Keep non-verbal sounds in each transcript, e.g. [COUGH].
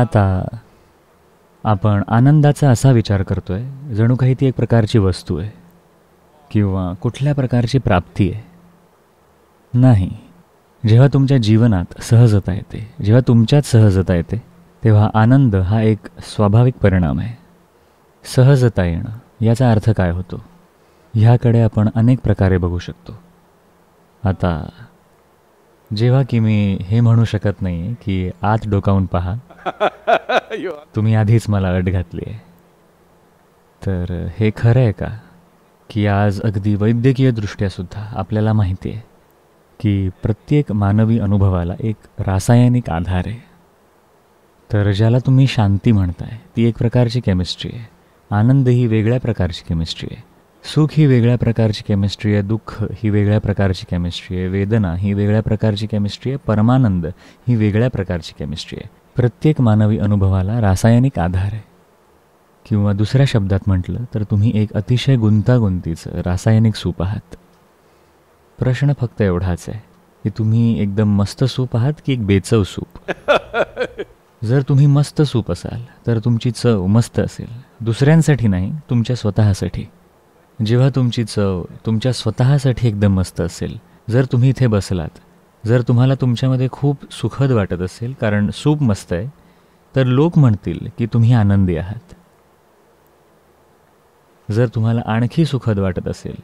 आता आपण आनंदाचा असा विचार करतो आहे जणू काही ती एक प्रकारची वस्तू आहे किंवा कुठल्या प्रकारची प्राप्ती आहे नाही जेव्हा तुमच्या जीवनात सहजता येते जेव्हा तुमच्यात सहजता येते तेव्हा आनंद हा एक स्वाभाविक परिणाम आहे सहजता येणं याचा अर्थ काय होतो ह्याकडे आपण अनेक प्रकारे बघू शकतो आता जेव्हा की मी हे म्हणू शकत नाही की आत डोकावून पहा [LAUGHS] तुम्ही आधीच मला अट घातली आहे तर हे खरं आहे का की आज अगदी वैद्यकीयदृष्ट्यासुद्धा आपल्याला माहिती आहे की प्रत्येक मानवी अनुभवाला एक रासायनिक आधार आहे तर ज्याला तुम्ही शांती म्हणताय ती एक प्रकारची केमिस्ट्री आहे आनंद ही वेगळ्या प्रकारची केमिस्ट्री आहे सुख ही वेगळ्या प्रकारची केमिस्ट्री आहे दुःख ही वेगळ्या प्रकारची केमिस्ट्री आहे वेदना ही वेगळ्या प्रकारची केमिस्ट्री आहे परमानंद ही वेगळ्या प्रकारची केमिस्ट्री आहे प्रत्येक मानवी अनुभवाला रासायनिक आधार आहे किंवा दुसऱ्या शब्दात म्हटलं तर तुम्ही एक अतिशय गुंतागुंतीचं रासायनिक सूप आहात प्रश्न फक्त एवढाच आहे की तुम्ही एकदम मस्त सूप आहात की एक बेचव सूप [LAUGHS] जर तुम्ही मस्त सूप असाल तर तुमची चव मस्त असेल दुसऱ्यांसाठी नाही तुमच्या स्वतःसाठी जेव्हा तुमची चव तुमच्या स्वतःसाठी एकदम मस्त असेल जर तुम्ही इथे बसलात जर तुम्हाला तुमच्यामध्ये खूप सुखद वाटत असेल कारण सूप मस्त आहे तर लोक म्हणतील की तुम्ही आनंदी आहात जर तुम्हाला आणखी सुखद वाटत असेल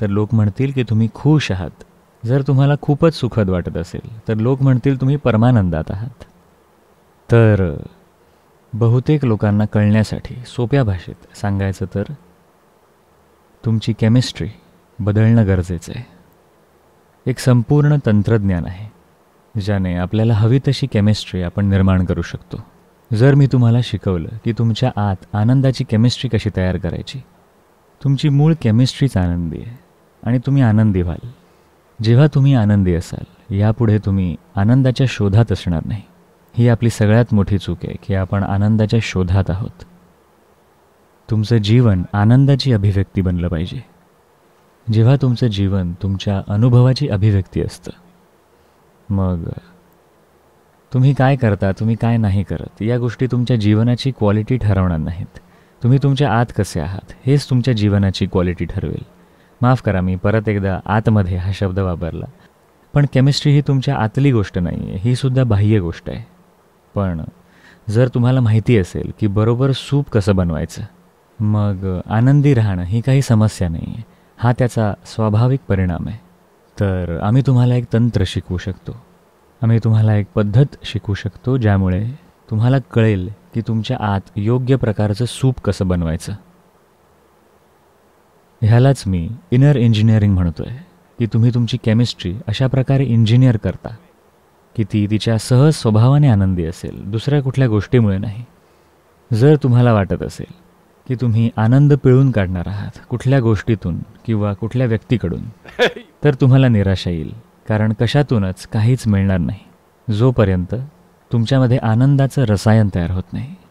तर लोक म्हणतील की तुम्ही खुश आहात जर तुम्हाला खूपच सुखद वाटत असेल तर लोक म्हणतील तुम्ही परमानंदात आहात तर बहुतेक लोकांना कळण्यासाठी सोप्या भाषेत सांगायचं तर तुमची केमिस्ट्री बदलणं गरजेचं आहे एक संपूर्ण तंत्रज्ञान आहे ज्याने आपल्याला हवी तशी केमिस्ट्री आपण निर्माण करू शकतो जर मी तुम्हाला शिकवलं की तुमच्या आत आनंदाची केमिस्ट्री कशी तयार करायची तुमची मूळ केमिस्ट्रीच आनंदी आहे आणि तुम्ही आनंदी व्हाल जेव्हा तुम्ही आनंदी असाल यापुढे तुम्ही आनंदाच्या शोधात असणार नाही ही आपली सगळ्यात मोठी चूक आहे की आपण आनंदाच्या शोधात आहोत तुमचं जीवन आनंदाची अभिव्यक्ती बनलं पाहिजे जेव्हा तुमचं जीवन तुमच्या अनुभवाची अभिव्यक्ती असतं मग तुम्ही काय करता तुम्ही काय नाही करत या गोष्टी तुमच्या जीवनाची क्वालिटी ठरवणार नाहीत तुम्ही तुमच्या आत कसे आहात हेच तुमच्या जीवनाची क्वालिटी ठरवेल माफ करा मी परत एकदा आतमध्ये हा शब्द वापरला पण केमिस्ट्री ही तुमच्या आतली गोष्ट नाही आहे ही सुद्धा बाह्य गोष्ट आहे पण जर तुम्हाला माहिती असेल की बरोबर सूप कसं बनवायचं मग आनंदी राहणं ही काही समस्या नाही आहे हा त्याचा स्वाभाविक परिणाम आहे तर आम्ही तुम्हाला एक तंत्र शिकवू शकतो आम्ही तुम्हाला एक पद्धत शिकवू शकतो ज्यामुळे तुम्हाला कळेल की तुमच्या आत योग्य प्रकारचं सूप कसं बनवायचं ह्यालाच मी इनर इंजिनिअरिंग म्हणतो आहे की तुम्ही तुमची केमिस्ट्री अशा प्रकारे इंजिनियर करता की ती तिच्या सहज स्वभावाने आनंदी असेल दुसऱ्या कुठल्या गोष्टीमुळे नाही जर तुम्हाला वाटत असेल की तुम्ही आनंद पिळून काढणार आहात कुठल्या गोष्टीतून किंवा कुठल्या व्यक्तीकडून तर तुम्हाला निराशा येईल कारण कशातूनच काहीच मिळणार नाही जोपर्यंत तुमच्यामध्ये आनंदाचं रसायन तयार होत नाही